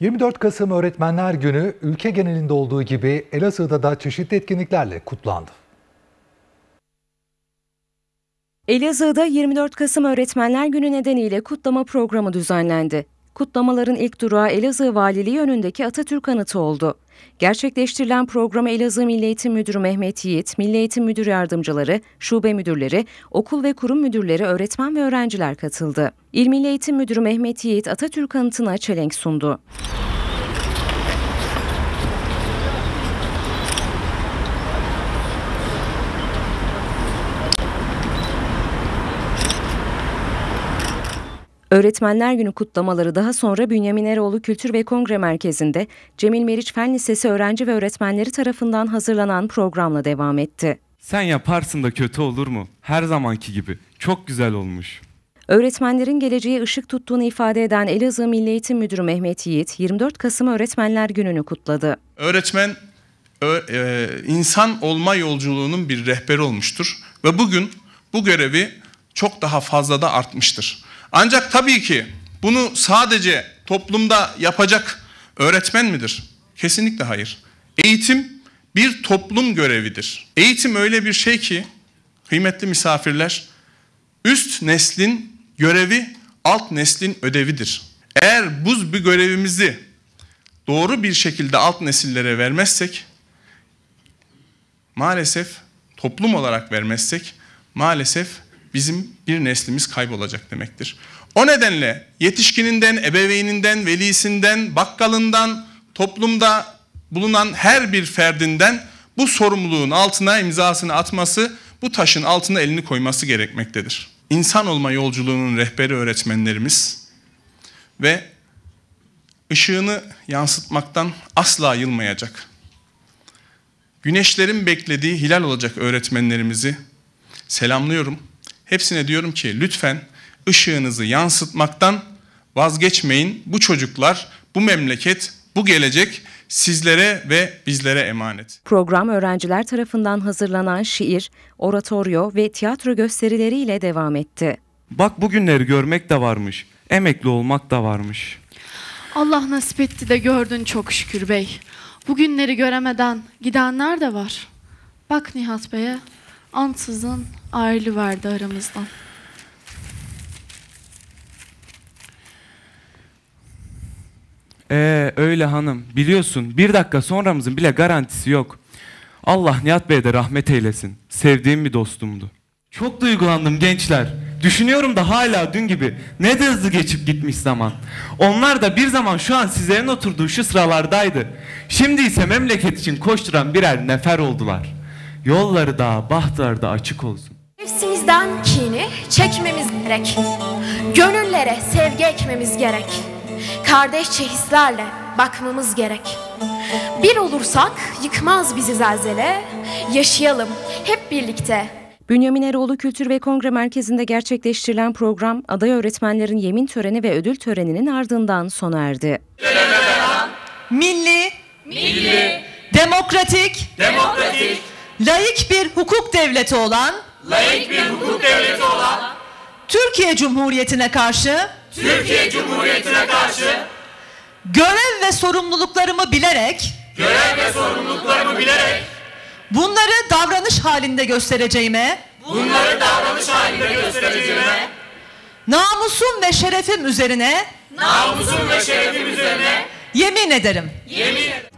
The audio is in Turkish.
24 Kasım Öğretmenler Günü ülke genelinde olduğu gibi Elazığ'da da çeşitli etkinliklerle kutlandı. Elazığ'da 24 Kasım Öğretmenler Günü nedeniyle kutlama programı düzenlendi kutlamaların ilk durağı Elazığ Valiliği önündeki Atatürk Anıtı oldu. Gerçekleştirilen programa Elazığ Milli Eğitim Müdürü Mehmet Yiğit, Milli Eğitim Müdür Yardımcıları, şube müdürleri, okul ve kurum müdürleri, öğretmen ve öğrenciler katıldı. İl Milli Eğitim Müdürü Mehmet Yiğit Atatürk Anıtı'na çelenk sundu. Öğretmenler Günü kutlamaları daha sonra Bünyamin Eroğlu Kültür ve Kongre Merkezi'nde Cemil Meriç Fen Lisesi öğrenci ve öğretmenleri tarafından hazırlanan programla devam etti. Sen yaparsın da kötü olur mu? Her zamanki gibi. Çok güzel olmuş. Öğretmenlerin geleceğe ışık tuttuğunu ifade eden Elazığ Milli Eğitim Müdürü Mehmet Yiğit, 24 Kasım Öğretmenler Günü'nü kutladı. Öğretmen e, insan olma yolculuğunun bir rehberi olmuştur ve bugün bu görevi çok daha fazla da artmıştır. Ancak tabii ki bunu sadece toplumda yapacak öğretmen midir? Kesinlikle hayır. Eğitim bir toplum görevidir. Eğitim öyle bir şey ki kıymetli misafirler üst neslin görevi alt neslin ödevidir. Eğer buz bir görevimizi doğru bir şekilde alt nesillere vermezsek maalesef toplum olarak vermezsek maalesef bizim bir neslimiz kaybolacak demektir. O nedenle yetişkininden, ebeveyninden, velisinden, bakkalından, toplumda bulunan her bir ferdinden bu sorumluluğun altına imzasını atması, bu taşın altına elini koyması gerekmektedir. İnsan olma yolculuğunun rehberi öğretmenlerimiz ve ışığını yansıtmaktan asla yılmayacak. Güneşlerin beklediği hilal olacak öğretmenlerimizi selamlıyorum. Hepsine diyorum ki lütfen ışığınızı yansıtmaktan vazgeçmeyin. Bu çocuklar, bu memleket, bu gelecek sizlere ve bizlere emanet. Program öğrenciler tarafından hazırlanan şiir, oratoryo ve tiyatro gösterileriyle devam etti. Bak bugünleri görmek de varmış, emekli olmak da varmış. Allah nasip etti de gördün çok şükür bey. Bugünleri göremeden gidenler de var. Bak Nihat Bey'e ansızın verdi aramızdan. Ee öyle hanım. Biliyorsun bir dakika sonramızın bile garantisi yok. Allah Nihat Bey'e de rahmet eylesin. Sevdiğim bir dostumdu. Çok duygulandım gençler. Düşünüyorum da hala dün gibi ne de hızlı geçip gitmiş zaman. Onlar da bir zaman şu an sizlerin oturduğu şu sıralardaydı. Şimdi ise memleket için koşturan birer nefer oldular. Yolları da bahtları da açık olsun. Nefsimizden kini çekmemiz gerek. Gönüllere sevgi ekmemiz gerek. Kardeşçe hislerle bakmamız gerek. Bir olursak yıkmaz bizi zelzele. Yaşayalım hep birlikte. Bünyamin Eroğlu Kültür ve Kongre Merkezi'nde gerçekleştirilen program aday öğretmenlerin yemin töreni ve ödül töreninin ardından sona erdi. Milli, Milli, demokratik, demokratik laik bir hukuk devleti olan laik bir hukuk devleti olan Türkiye Cumhuriyeti'ne karşı Türkiye Cumhuriyeti'ne karşı görev ve sorumluluklarımı bilerek görev ve sorumluluklarımı bilerek bunları davranış halinde göstereceğime bunları davranış halinde göstereceğime namusum ve şerefim üzerine namusum ve şerefim üzerine yemin ederim yemin ederim